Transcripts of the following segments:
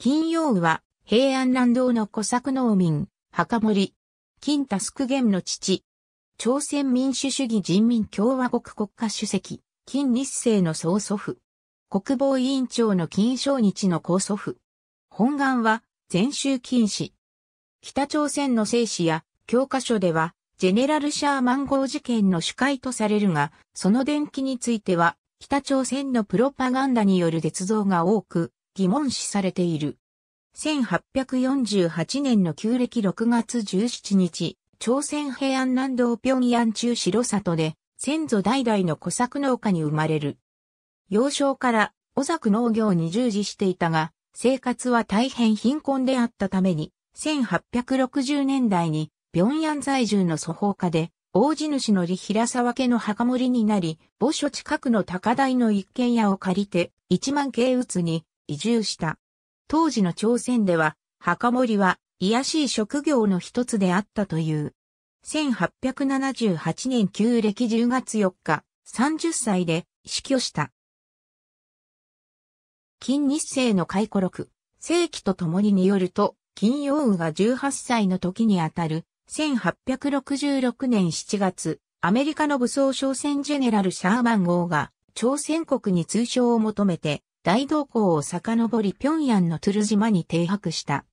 金曜は、平安乱道の小作農民、墓森、金タスク元の父、朝鮮民主主義人民共和国国家主席、金日成の曽祖父、国防委員長の金正日の高祖父、本願は、全集禁止。北朝鮮の生死や教科書では、ジェネラル・シャーマン号事件の主会とされるが、その伝記については、北朝鮮のプロパガンダによる鉄道が多く、疑問視されている。1848年の旧暦6月17日、朝鮮平安南道平壌中白里で、先祖代々の小作農家に生まれる。幼少から小作農業に従事していたが、生活は大変貧困であったために、1860年代に平壌在住の祖宝家で、大地主の李平沢家の墓守になり、墓所近くの高台の一軒家を借りて、一万系打つに移住した。当時の朝鮮では、墓守は、癒しい職業の一つであったという。1878年旧暦10月4日、30歳で死去した。金日成の回顧録、正規と共にによると、金曜が18歳の時にあたる、1866年7月、アメリカの武装商船ジェネラル・シャーマン号が、朝鮮国に通称を求めて、大道港を遡り平壌の鶴島に停泊した。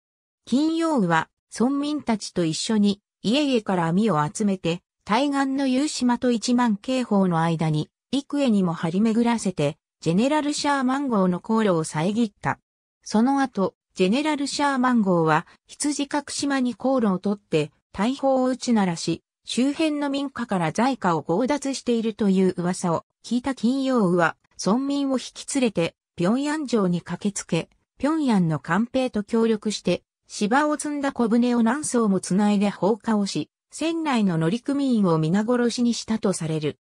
金曜は村民たちと一緒に家々から網を集めて対岸の夕島と一万警報の間に幾重にも張り巡らせてジェネラル・シャーマン号の航路を遮った。その後、ジェネラル・シャーマン号は羊角島に航路を取って大砲を打ち鳴らし、周辺の民家から財貨を強奪しているという噂を聞いた金曜は村民を引き連れて平壌城に駆けつけ、平壌の官兵と協力して、芝を積んだ小舟を何層もつないで放火をし、船内の乗組員を皆殺しにしたとされる。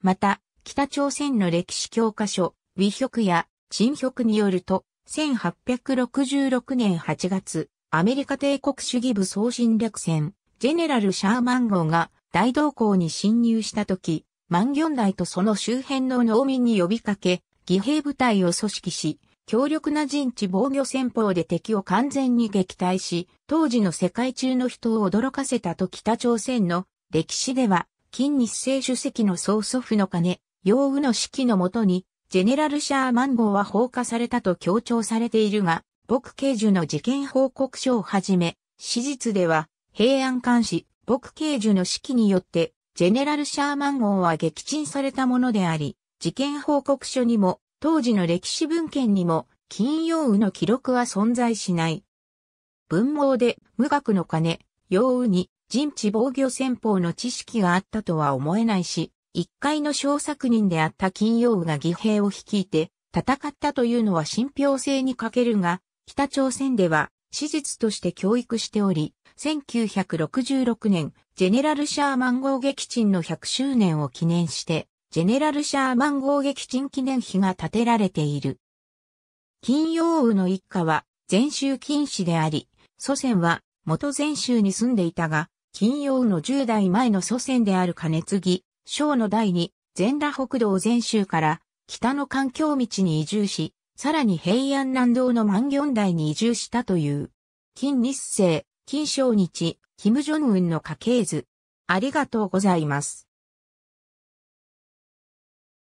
また、北朝鮮の歴史教科書、微曲や沈曲によると、1866年8月、アメリカ帝国主義部総侵略戦、ジェネラル・シャーマン号が大同港に侵入した時、万行台とその周辺の農民に呼びかけ、義兵部隊を組織し、強力な陣地防御戦法で敵を完全に撃退し、当時の世界中の人を驚かせたと北朝鮮の歴史では、金日成主席の曽祖父の金、洋雨の指揮のもとに、ジェネラル・シャーマン号は放火されたと強調されているが、僕慶樹の事件報告書をはじめ、史実では、平安監視、僕慶樹の指揮によって、ジェネラル・シャーマン号は撃沈されたものであり、事件報告書にも、当時の歴史文献にも、金曜雨の記録は存在しない。文盲で無学の金、洋雨に人地防御戦法の知識があったとは思えないし、一階の小作人であった金曜雨が義兵を率いて戦ったというのは信憑性に欠けるが、北朝鮮では史実として教育しており、1966年、ジェネラル・シャーマン号撃沈の100周年を記念して、ジェネラル・シャーマン号撃沈記念碑が建てられている。金曜雨の一家は、禅宗禁止であり、祖先は元禅宗に住んでいたが、金曜の10代前の祖先である金継ぎ、章の代に、全羅北道禅宗から北の環境道に移住し、さらに平安南道の万行台に移住したという。金日成、金正日、金正恩の家系図。ありがとうございます。